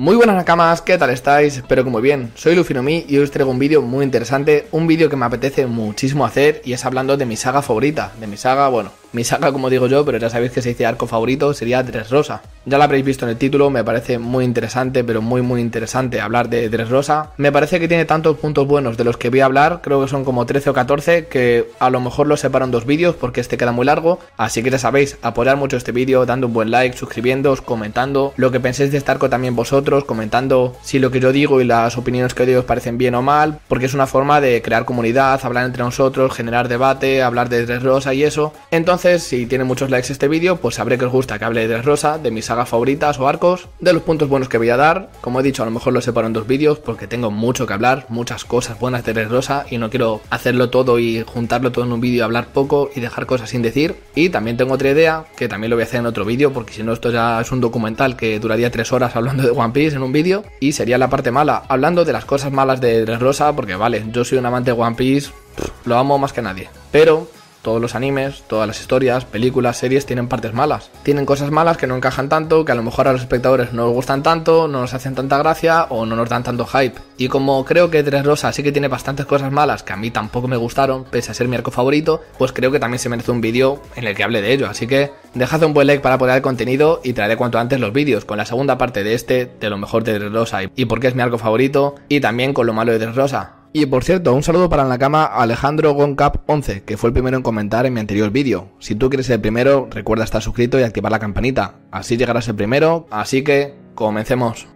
Muy buenas nakamas, ¿qué tal estáis? Espero que muy bien. Soy Lufinomi y hoy os traigo un vídeo muy interesante, un vídeo que me apetece muchísimo hacer y es hablando de mi saga favorita, de mi saga, bueno, mi saga, como digo yo, pero ya sabéis que se dice arco favorito, sería Rosa. Ya la habréis visto en el título, me parece muy interesante, pero muy muy interesante hablar de Rosa. Me parece que tiene tantos puntos buenos de los que voy a hablar, creo que son como 13 o 14, que a lo mejor los separo en dos vídeos porque este queda muy largo. Así que ya sabéis, apoyar mucho este vídeo, dando un buen like, suscribiéndoos, comentando lo que penséis de este arco también vosotros, comentando si lo que yo digo y las opiniones que os digo os parecen bien o mal, porque es una forma de crear comunidad, hablar entre nosotros, generar debate, hablar de Rosa y eso. Entonces, si tiene muchos likes este vídeo, pues sabré que os gusta que hable de Dres Rosa, de mis sagas favoritas o arcos, de los puntos buenos que voy a dar. Como he dicho, a lo mejor lo separo en dos vídeos porque tengo mucho que hablar, muchas cosas buenas de Dres Rosa y no quiero hacerlo todo y juntarlo todo en un vídeo, hablar poco y dejar cosas sin decir. Y también tengo otra idea que también lo voy a hacer en otro vídeo porque si no esto ya es un documental que duraría tres horas hablando de One Piece en un vídeo y sería la parte mala, hablando de las cosas malas de Dres Rosa porque vale, yo soy un amante de One Piece, lo amo más que nadie. Pero todos los animes, todas las historias, películas, series tienen partes malas. Tienen cosas malas que no encajan tanto, que a lo mejor a los espectadores no les gustan tanto, no nos hacen tanta gracia o no nos dan tanto hype. Y como creo que Tres Rosa sí que tiene bastantes cosas malas que a mí tampoco me gustaron, pese a ser mi arco favorito, pues creo que también se merece un vídeo en el que hable de ello. Así que dejad un buen like para poder el contenido y traeré cuanto antes los vídeos con la segunda parte de este, de lo mejor de Tres Rosa y, por qué es mi arco favorito, y también con lo malo de Tres Rosa. Y por cierto, un saludo para en la cama Alejandro Goncap11, que fue el primero en comentar en mi anterior vídeo. Si tú quieres ser el primero, recuerda estar suscrito y activar la campanita. Así llegarás el primero, así que comencemos.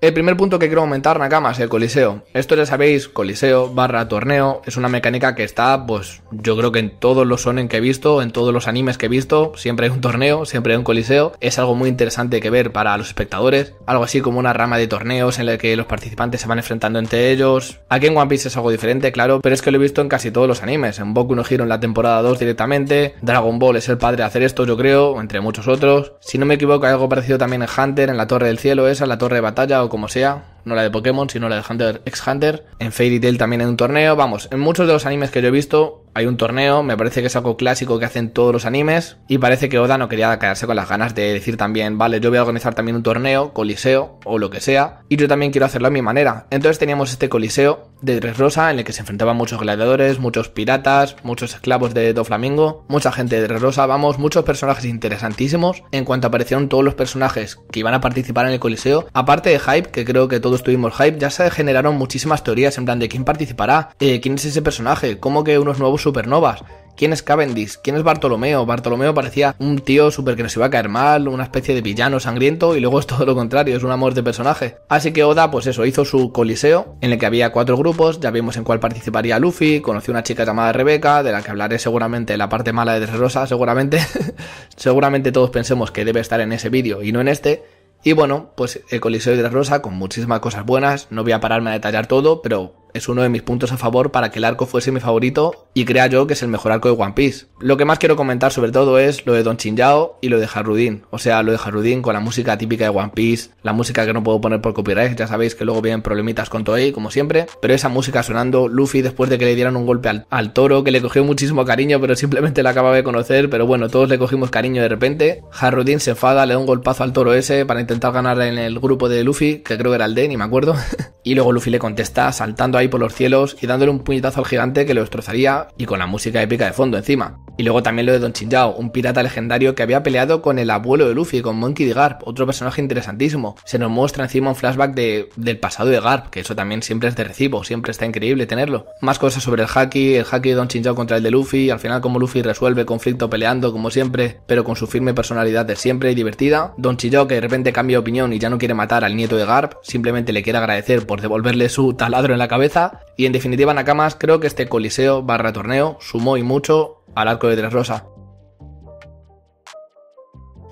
El primer punto que quiero comentar, Nakama, es el coliseo. Esto ya sabéis, coliseo barra torneo, es una mecánica que está, pues yo creo que en todos los sonen que he visto, en todos los animes que he visto, siempre hay un torneo, siempre hay un coliseo. Es algo muy interesante que ver para los espectadores, algo así como una rama de torneos en la que los participantes se van enfrentando entre ellos. Aquí en One Piece es algo diferente, claro, pero es que lo he visto en casi todos los animes, en Boku no giro en la temporada 2 directamente, Dragon Ball es el padre de hacer esto, yo creo, entre muchos otros. Si no me equivoco, hay algo parecido también en Hunter, en la Torre del Cielo, esa, en la Torre de Batalla como sea, no la de Pokémon, sino la de Hunter x Hunter. En Fairy Tail también en un torneo, vamos, en muchos de los animes que yo he visto hay un torneo, me parece que es algo clásico que hacen todos los animes, y parece que Oda no quería quedarse con las ganas de decir también, vale, yo voy a organizar también un torneo, coliseo o lo que sea, y yo también quiero hacerlo a mi manera. Entonces teníamos este coliseo de Rosa en el que se enfrentaban muchos gladiadores, muchos piratas, muchos esclavos de Doflamingo, mucha gente de Rosa, vamos, muchos personajes interesantísimos. En cuanto aparecieron todos los personajes que iban a participar en el coliseo, aparte de Hype, que creo que todos tuvimos Hype, ya se generaron muchísimas teorías en plan de quién participará, eh, quién es ese personaje, cómo que unos nuevos Supernovas. ¿Quién es Cavendish? ¿Quién es Bartolomeo? Bartolomeo parecía un tío súper que nos iba a caer mal, una especie de villano sangriento, y luego es todo lo contrario, es un amor de personaje. Así que Oda, pues eso, hizo su coliseo, en el que había cuatro grupos, ya vimos en cuál participaría Luffy, conoció una chica llamada Rebeca, de la que hablaré seguramente la parte mala de Rosa. seguramente. seguramente todos pensemos que debe estar en ese vídeo y no en este. Y bueno, pues el Coliseo de Dressrosa con muchísimas cosas buenas, no voy a pararme a detallar todo, pero es uno de mis puntos a favor para que el arco fuese mi favorito y crea yo que es el mejor arco de One Piece. Lo que más quiero comentar sobre todo es lo de Don Chinjao y lo de Harudin. O sea, lo de Harudin con la música típica de One Piece, la música que no puedo poner por copyright, ya sabéis que luego vienen problemitas con Toei, como siempre, pero esa música sonando, Luffy después de que le dieran un golpe al, al toro, que le cogió muchísimo cariño, pero simplemente la acababa de conocer, pero bueno, todos le cogimos cariño de repente. Harudin se enfada, le da un golpazo al toro ese para intentar ganar en el grupo de Luffy, que creo que era el D, ni me acuerdo, y luego Luffy le contesta saltando ahí por los cielos y dándole un puñetazo al gigante que lo destrozaría y con la música épica de fondo encima. Y luego también lo de Don Chinchao, un pirata legendario que había peleado con el abuelo de Luffy, con Monkey de Garp, otro personaje interesantísimo. Se nos muestra encima un flashback de, del pasado de Garp, que eso también siempre es de recibo, siempre está increíble tenerlo. Más cosas sobre el haki, el haki de Don Chinchao contra el de Luffy, al final como Luffy resuelve conflicto peleando como siempre, pero con su firme personalidad de siempre y divertida. Don Chinjao que de repente cambia de opinión y ya no quiere matar al nieto de Garp, simplemente le quiere agradecer por devolverle su taladro en la cabeza. Y en definitiva, Nakamas, creo que este coliseo barra torneo sumó y mucho al arco de Tres Rosas.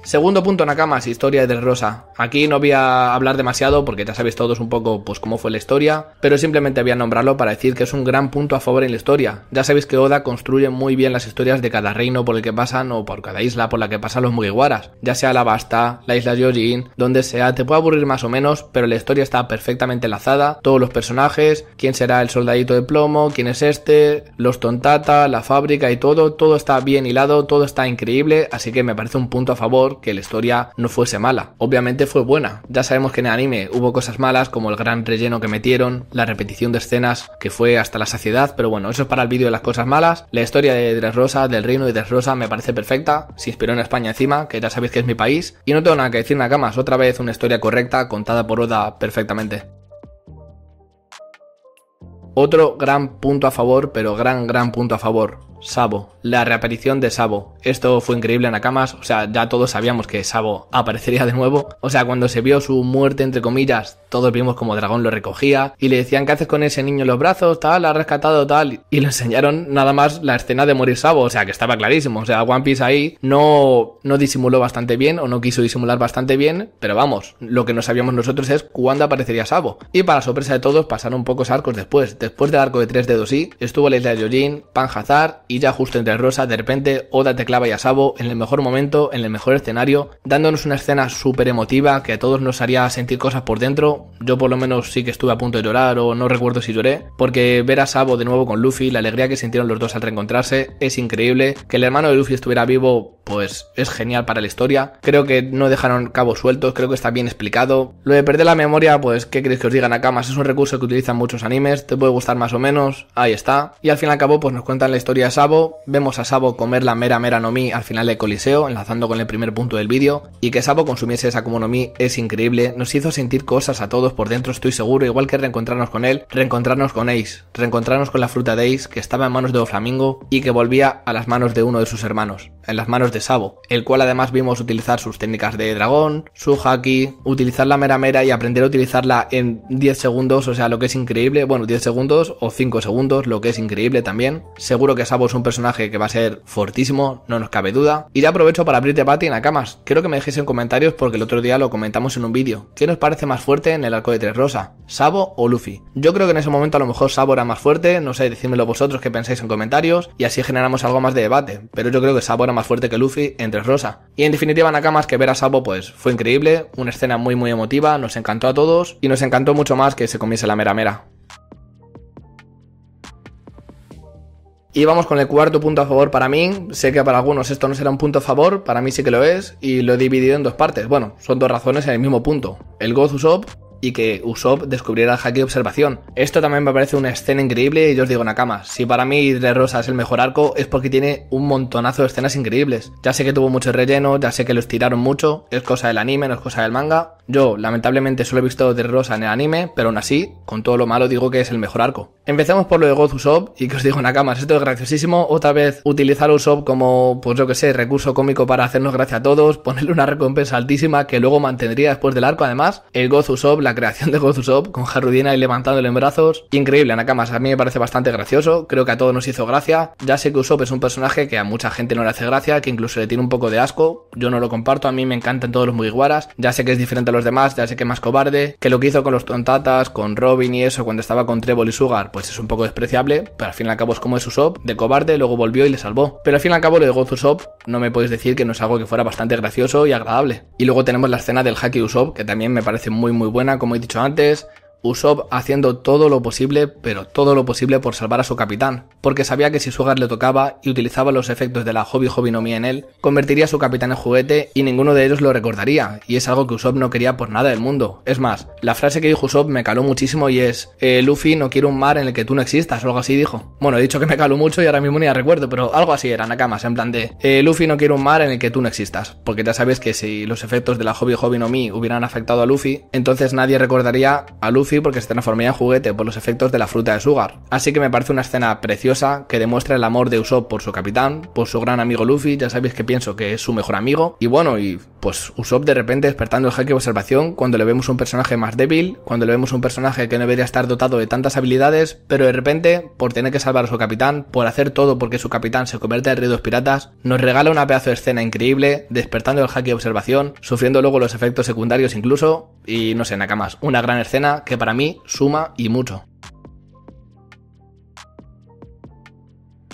Segundo punto, Nakamas, historia de Rosa. Aquí no voy a hablar demasiado porque ya sabéis todos un poco pues cómo fue la historia, pero simplemente voy a nombrarlo para decir que es un gran punto a favor en la historia. Ya sabéis que Oda construye muy bien las historias de cada reino por el que pasan o por cada isla por la que pasan los Mugiwaras, ya sea la Basta, la isla Yojin, donde sea, te puede aburrir más o menos, pero la historia está perfectamente enlazada, todos los personajes, quién será el soldadito de plomo, quién es este, los tontata, la fábrica y todo, todo está bien hilado, todo está increíble, así que me parece un punto a favor que la historia no fuese mala. Obviamente fue buena. Ya sabemos que en el anime hubo cosas malas, como el gran relleno que metieron, la repetición de escenas que fue hasta la saciedad, pero bueno, eso es para el vídeo de las cosas malas. La historia de Dressrosa, del reino de Dressrosa, me parece perfecta. Se inspiró en España encima, que ya sabéis que es mi país. Y no tengo nada que decir, nada más, Otra vez una historia correcta, contada por Oda perfectamente. Otro gran punto a favor, pero gran, gran punto a favor Sabo, la reaparición de Sabo. Esto fue increíble en Akamas, o sea, ya todos sabíamos que Sabo aparecería de nuevo. O sea, cuando se vio su muerte, entre comillas, todos vimos como Dragón lo recogía y le decían, ¿qué haces con ese niño en los brazos? Tal, ha rescatado, tal. Y le enseñaron nada más la escena de morir Sabo, o sea, que estaba clarísimo. O sea, One Piece ahí no, no disimuló bastante bien o no quiso disimular bastante bien, pero vamos, lo que no sabíamos nosotros es cuándo aparecería Sabo. Y para sorpresa de todos, pasaron pocos arcos después. Después del arco de tres dedos y estuvo la isla de Pan Panhazar, y ya justo entre Rosa, de repente Oda te clava y a Sabo en el mejor momento, en el mejor escenario, dándonos una escena súper emotiva que a todos nos haría sentir cosas por dentro. Yo por lo menos sí que estuve a punto de llorar o no recuerdo si lloré, porque ver a Sabo de nuevo con Luffy, la alegría que sintieron los dos al reencontrarse, es increíble. Que el hermano de Luffy estuviera vivo pues es genial para la historia. Creo que no dejaron cabos sueltos, creo que está bien explicado. Lo de perder la memoria, pues, ¿qué queréis que os digan acá? Más es un recurso que utilizan muchos animes, te puede gustar más o menos, ahí está. Y al fin y al cabo, pues nos cuentan la historia de Sabo, vemos a Sabo comer la mera mera nomi al final del Coliseo, enlazando con el primer punto del vídeo, y que Sabo consumiese esa como no es increíble, nos hizo sentir cosas a todos por dentro, estoy seguro, igual que reencontrarnos con él, reencontrarnos con Ace, reencontrarnos con la fruta de Ace, que estaba en manos de flamingo y que volvía a las manos de uno de sus hermanos, en las manos de Sabo, el cual además vimos utilizar sus técnicas de dragón, su haki, utilizar la mera mera y aprender a utilizarla en 10 segundos, o sea, lo que es increíble, bueno, 10 segundos o 5 segundos, lo que es increíble también. Seguro que Sabo es un personaje que va a ser fortísimo, no nos cabe duda. Y ya aprovecho para abrir debate en Akamas, quiero que me dejéis en comentarios porque el otro día lo comentamos en un vídeo. ¿Qué nos parece más fuerte en el arco de Tres Rosa, Sabo o Luffy? Yo creo que en ese momento a lo mejor Sabo era más fuerte, no sé, decídmelo vosotros que pensáis en comentarios y así generamos algo más de debate, pero yo creo que Sabo era más fuerte que Luffy entre Rosa. Y en definitiva, Nakamas, que ver a sapo pues fue increíble, una escena muy muy emotiva, nos encantó a todos y nos encantó mucho más que se comiese la mera mera. Y vamos con el cuarto punto a favor para mí. Sé que para algunos esto no será un punto a favor, para mí sí que lo es, y lo he dividido en dos partes. Bueno, son dos razones en el mismo punto. El gozusop Shop y que Usopp descubriera el haki de observación. Esto también me parece una escena increíble y yo os digo Nakama, si para mí de Rosa es el mejor arco es porque tiene un montonazo de escenas increíbles. Ya sé que tuvo mucho relleno, ya sé que los tiraron mucho, es cosa del anime, no es cosa del manga, yo, lamentablemente, solo he visto de Rosa en el anime, pero aún así, con todo lo malo, digo que es el mejor arco. Empecemos por lo de Gozu Usopp, y que os digo, Nakamas, esto es graciosísimo. Otra vez, utilizar a Usopp como, pues yo que sé, recurso cómico para hacernos gracia a todos, ponerle una recompensa altísima que luego mantendría después del arco, además. El Gozu Usopp, la creación de Gozu Usopp, con Harudina y levantándole en brazos. Increíble, Nakamas, a mí me parece bastante gracioso, creo que a todos nos hizo gracia. Ya sé que Usopp es un personaje que a mucha gente no le hace gracia, que incluso le tiene un poco de asco. Yo no lo comparto, a mí me encantan todos los Mugiwaras. Ya sé que es diferente a los demás, ya sé que más cobarde, que lo que hizo con los tontatas, con Robin y eso cuando estaba con trébol y Sugar, pues es un poco despreciable, pero al fin y al cabo es como es Usopp, de cobarde, luego volvió y le salvó. Pero al fin y al cabo lo de Gozu Usopp no me podéis decir que no es algo que fuera bastante gracioso y agradable. Y luego tenemos la escena del hacky Usopp, que también me parece muy muy buena, como he dicho antes, Usopp haciendo todo lo posible, pero todo lo posible por salvar a su capitán, porque sabía que si su hogar le tocaba y utilizaba los efectos de la Hobby Hobby no Mi en él, convertiría a su capitán en juguete y ninguno de ellos lo recordaría, y es algo que Usopp no quería por nada del mundo. Es más, la frase que dijo Usopp me caló muchísimo y es, eh, Luffy no quiere un mar en el que tú no existas, o algo así dijo. Bueno, he dicho que me caló mucho y ahora mismo ni recuerdo, pero algo así era, Nakamas, en plan de, eh, Luffy no quiere un mar en el que tú no existas, porque ya sabes que si los efectos de la Hobby Hobby no hubieran afectado a Luffy, entonces nadie recordaría a Luffy porque se transformaría en juguete por los efectos de la fruta de Sugar. Así que me parece una escena preciosa que demuestra el amor de Usopp por su capitán, por su gran amigo Luffy, ya sabéis que pienso que es su mejor amigo. Y bueno, y pues Usopp de repente despertando el hack de observación cuando le vemos un personaje más débil, cuando le vemos un personaje que no debería estar dotado de tantas habilidades, pero de repente, por tener que salvar a su capitán, por hacer todo porque su capitán se convierte en rey de los piratas, nos regala una pedazo de escena increíble, despertando el hack de observación, sufriendo luego los efectos secundarios incluso, y no sé, nada más, una gran escena que para mí suma y mucho.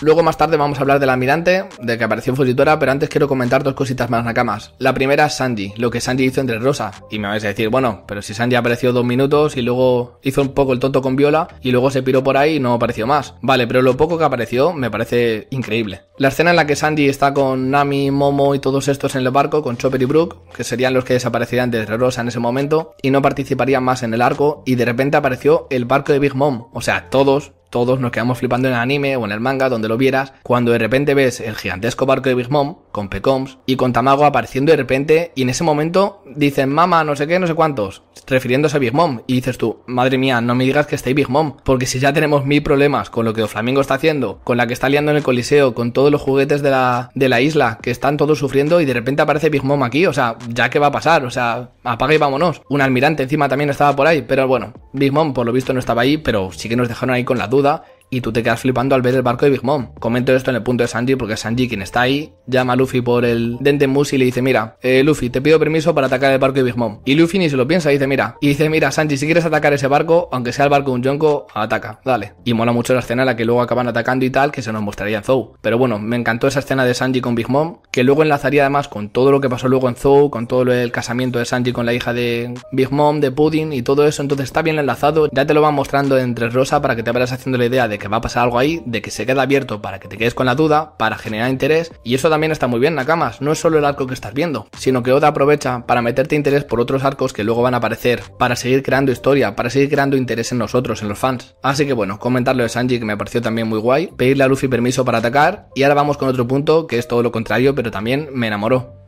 Luego más tarde vamos a hablar del almirante, de que apareció en pero antes quiero comentar dos cositas más nakamas. La primera es Sandy, lo que Sandy hizo entre Rosa. Y me vais a decir, bueno, pero si Sandy apareció dos minutos y luego hizo un poco el tonto con Viola y luego se piró por ahí y no apareció más. Vale, pero lo poco que apareció me parece increíble. La escena en la que Sandy está con Nami, Momo y todos estos en el barco, con Chopper y Brook, que serían los que desaparecerían de Rosa en ese momento y no participarían más en el arco y de repente apareció el barco de Big Mom. O sea, todos todos nos quedamos flipando en el anime o en el manga, donde lo vieras, cuando de repente ves el gigantesco barco de Big Mom con Pecoms y con Tamago apareciendo de repente y en ese momento dicen mamá, no sé qué, no sé cuántos, refiriéndose a Big Mom y dices tú, madre mía, no me digas que estáis Big Mom, porque si ya tenemos mil problemas con lo que Flamingo está haciendo, con la que está liando en el coliseo, con todos los juguetes de la, de la isla que están todos sufriendo y de repente aparece Big Mom aquí, o sea, ya que va a pasar, o sea, apaga y vámonos. Un almirante encima también estaba por ahí, pero bueno, Big Mom por lo visto no estaba ahí, pero sí que nos dejaron ahí con la duda y tú te quedas flipando al ver el barco de Big Mom. Comento esto en el punto de Sanji porque Sanji quien está ahí, llama a Luffy por el Dente y le dice, mira, eh, Luffy, te pido permiso para atacar el barco de Big Mom. Y Luffy ni se lo piensa, dice, mira, y dice, mira, Sanji, si quieres atacar ese barco, aunque sea el barco de un Yonko, ataca, dale. Y mola mucho la escena en la que luego acaban atacando y tal, que se nos mostraría en Zou. Pero bueno, me encantó esa escena de Sanji con Big Mom, que luego enlazaría además con todo lo que pasó luego en Zou, con todo el casamiento de Sanji con la hija de Big Mom, de Pudding y todo eso, entonces está bien enlazado, ya te lo van mostrando entre Rosa para que te vayas haciendo la idea de que va a pasar algo ahí, de que se queda abierto para que te quedes con la duda, para generar interés, y eso también está muy bien, Nakamas, no es solo el arco que estás viendo, sino que Oda aprovecha para meterte interés por otros arcos que luego van a aparecer, para seguir creando historia, para seguir creando interés en nosotros, en los fans. Así que bueno, comentarlo de Sanji que me pareció también muy guay, pedirle a Luffy permiso para atacar, y ahora vamos con otro punto que es todo lo contrario, pero también me enamoró.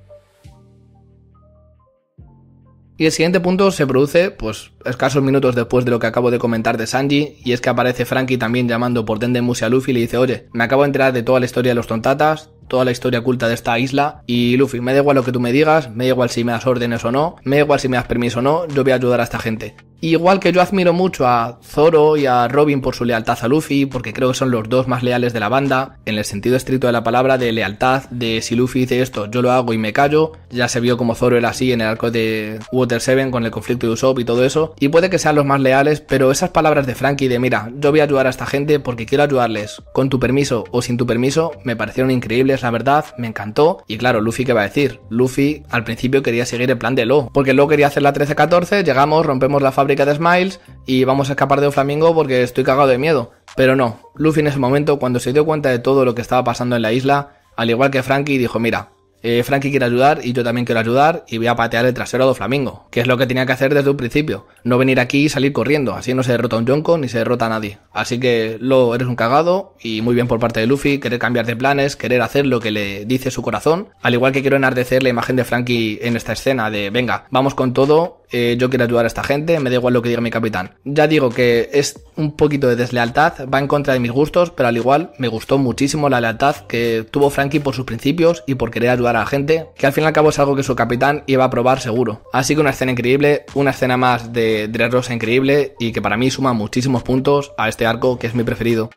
Y el siguiente punto se produce, pues, escasos minutos después de lo que acabo de comentar de Sanji, y es que aparece Frankie también llamando por Dendemushi a Luffy y le dice, oye, me acabo de enterar de toda la historia de los tontatas, toda la historia oculta de esta isla, y Luffy, me da igual lo que tú me digas, me da igual si me das órdenes o no, me da igual si me das permiso o no, yo voy a ayudar a esta gente. Igual que yo admiro mucho a Zoro y a Robin por su lealtad a Luffy, porque creo que son los dos más leales de la banda, en el sentido estricto de la palabra de lealtad, de si Luffy dice esto, yo lo hago y me callo, ya se vio como Zoro era así en el arco de Water 7 con el conflicto de Usopp y todo eso, y puede que sean los más leales, pero esas palabras de Frankie de mira, yo voy a ayudar a esta gente porque quiero ayudarles, con tu permiso o sin tu permiso, me parecieron increíbles, la verdad, me encantó, y claro, Luffy qué va a decir, Luffy al principio quería seguir el plan de Lo, porque Lo quería hacer la 13-14, llegamos, rompemos la fábrica, de Smiles y vamos a escapar de un flamingo porque estoy cagado de miedo. Pero no, Luffy en ese momento, cuando se dio cuenta de todo lo que estaba pasando en la isla, al igual que Frankie, dijo, mira, eh, Frankie quiere ayudar y yo también quiero ayudar y voy a patear el trasero a Flamingo, que es lo que tenía que hacer desde un principio, no venir aquí y salir corriendo, así no se derrota un Jonko ni se derrota a nadie. Así que lo eres un cagado y muy bien por parte de Luffy querer cambiar de planes, querer hacer lo que le dice su corazón, al igual que quiero enardecer la imagen de Frankie en esta escena de venga, vamos con todo, eh, yo quiero ayudar a esta gente, me da igual lo que diga mi capitán. Ya digo que es un poquito de deslealtad, va en contra de mis gustos, pero al igual me gustó muchísimo la lealtad que tuvo Frankie por sus principios y por querer ayudar a a gente, que al fin y al cabo es algo que su capitán iba a probar seguro. Así que una escena increíble, una escena más de Rose increíble y que para mí suma muchísimos puntos a este arco que es mi preferido.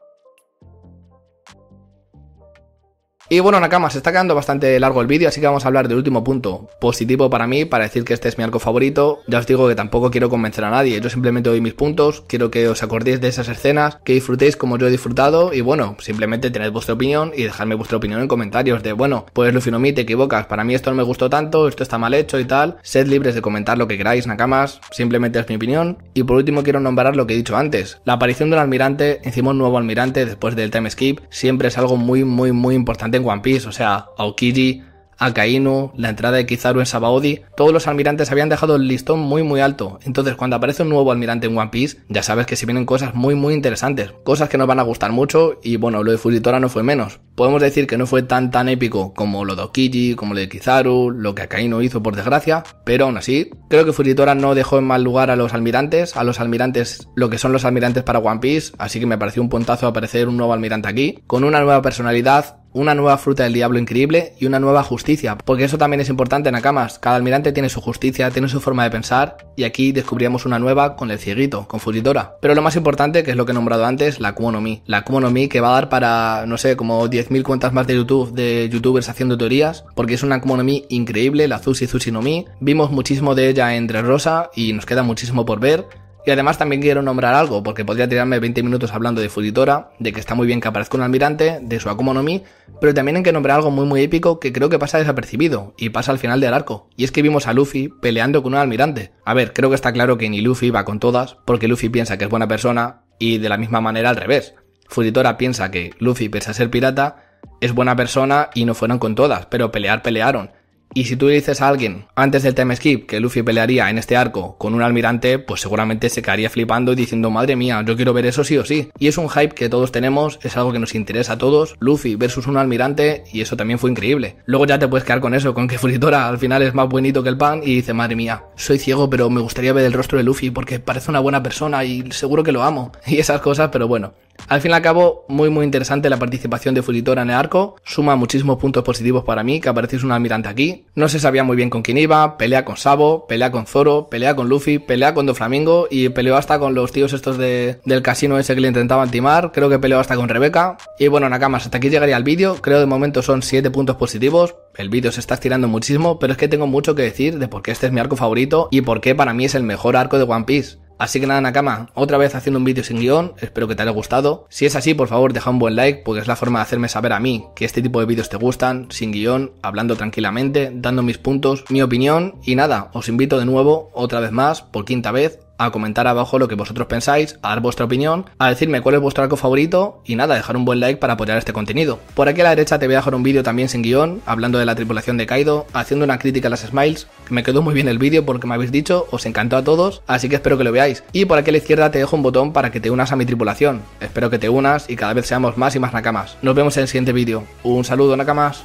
Y bueno, Nakamas, se está quedando bastante largo el vídeo, así que vamos a hablar del último punto positivo para mí, para decir que este es mi arco favorito. Ya os digo que tampoco quiero convencer a nadie, yo simplemente doy mis puntos, quiero que os acordéis de esas escenas, que disfrutéis como yo he disfrutado, y bueno, simplemente tened vuestra opinión y dejadme vuestra opinión en comentarios de, bueno, pues Luffy no te equivocas, para mí esto no me gustó tanto, esto está mal hecho y tal. Sed libres de comentar lo que queráis, Nakamas, simplemente es mi opinión. Y por último quiero nombrar lo que he dicho antes, la aparición de un almirante, encima un nuevo almirante después del time skip, siempre es algo muy, muy, muy importante en One Piece, o sea, Aokiji, Akainu, la entrada de Kizaru en Sabaody, todos los almirantes habían dejado el listón muy muy alto. Entonces, cuando aparece un nuevo almirante en One Piece, ya sabes que se vienen cosas muy muy interesantes, cosas que nos van a gustar mucho y bueno, lo de Fujitora no fue menos. Podemos decir que no fue tan tan épico como lo de Aokiji, como lo de Kizaru, lo que Akainu hizo por desgracia, pero aún así, creo que Fujitora no dejó en mal lugar a los almirantes, a los almirantes, lo que son los almirantes para One Piece, así que me pareció un puntazo aparecer un nuevo almirante aquí, con una nueva personalidad una nueva fruta del diablo increíble y una nueva justicia, porque eso también es importante, en Nakamas. Cada almirante tiene su justicia, tiene su forma de pensar, y aquí descubríamos una nueva con el cieguito, con Fujitora. Pero lo más importante, que es lo que he nombrado antes, la Mi. La Mi que va a dar para, no sé, como 10.000 cuentas más de YouTube, de youtubers haciendo teorías, porque es una Mi increíble, la Zushi Zushi no Mi. Vimos muchísimo de ella entre Rosa y nos queda muchísimo por ver y además también quiero nombrar algo, porque podría tirarme 20 minutos hablando de Fuditora, de que está muy bien que aparezca un almirante, de su Akuma pero también hay que nombrar algo muy muy épico que creo que pasa desapercibido, y pasa al final del arco, y es que vimos a Luffy peleando con un almirante. A ver, creo que está claro que ni Luffy va con todas, porque Luffy piensa que es buena persona, y de la misma manera al revés. Fuditora piensa que Luffy, pese a ser pirata, es buena persona y no fueron con todas, pero pelear pelearon. Y si tú le dices a alguien antes del time skip que Luffy pelearía en este arco con un almirante, pues seguramente se quedaría flipando y diciendo, madre mía, yo quiero ver eso sí o sí. Y es un hype que todos tenemos, es algo que nos interesa a todos, Luffy versus un almirante, y eso también fue increíble. Luego ya te puedes quedar con eso, con que Furitora al final es más buenito que el pan y dice, madre mía, soy ciego pero me gustaría ver el rostro de Luffy porque parece una buena persona y seguro que lo amo. Y esas cosas, pero bueno. Al fin y al cabo, muy muy interesante la participación de Fujitora en el arco, suma muchísimos puntos positivos para mí, que aparece un almirante aquí, no se sabía muy bien con quién iba, pelea con Sabo, pelea con Zoro, pelea con Luffy, pelea con Doflamingo y peleó hasta con los tíos estos del casino ese que le intentaban timar, creo que peleó hasta con Rebeca. Y bueno, Nakamas, hasta aquí llegaría el vídeo, creo de momento son 7 puntos positivos, el vídeo se está estirando muchísimo, pero es que tengo mucho que decir de por qué este es mi arco favorito y por qué para mí es el mejor arco de One Piece. Así que nada, Nakama, otra vez haciendo un vídeo sin guión, espero que te haya gustado. Si es así, por favor, deja un buen like, porque es la forma de hacerme saber a mí que este tipo de vídeos te gustan, sin guión, hablando tranquilamente, dando mis puntos, mi opinión, y nada, os invito de nuevo, otra vez más, por quinta vez, a comentar abajo lo que vosotros pensáis, a dar vuestra opinión, a decirme cuál es vuestro arco favorito y nada, dejar un buen like para apoyar este contenido. Por aquí a la derecha te voy a dejar un vídeo también sin guión, hablando de la tripulación de Kaido, haciendo una crítica a las Smiles, que me quedó muy bien el vídeo porque me habéis dicho, os encantó a todos, así que espero que lo veáis. Y por aquí a la izquierda te dejo un botón para que te unas a mi tripulación, espero que te unas y cada vez seamos más y más nakamas. Nos vemos en el siguiente vídeo, un saludo nakamas.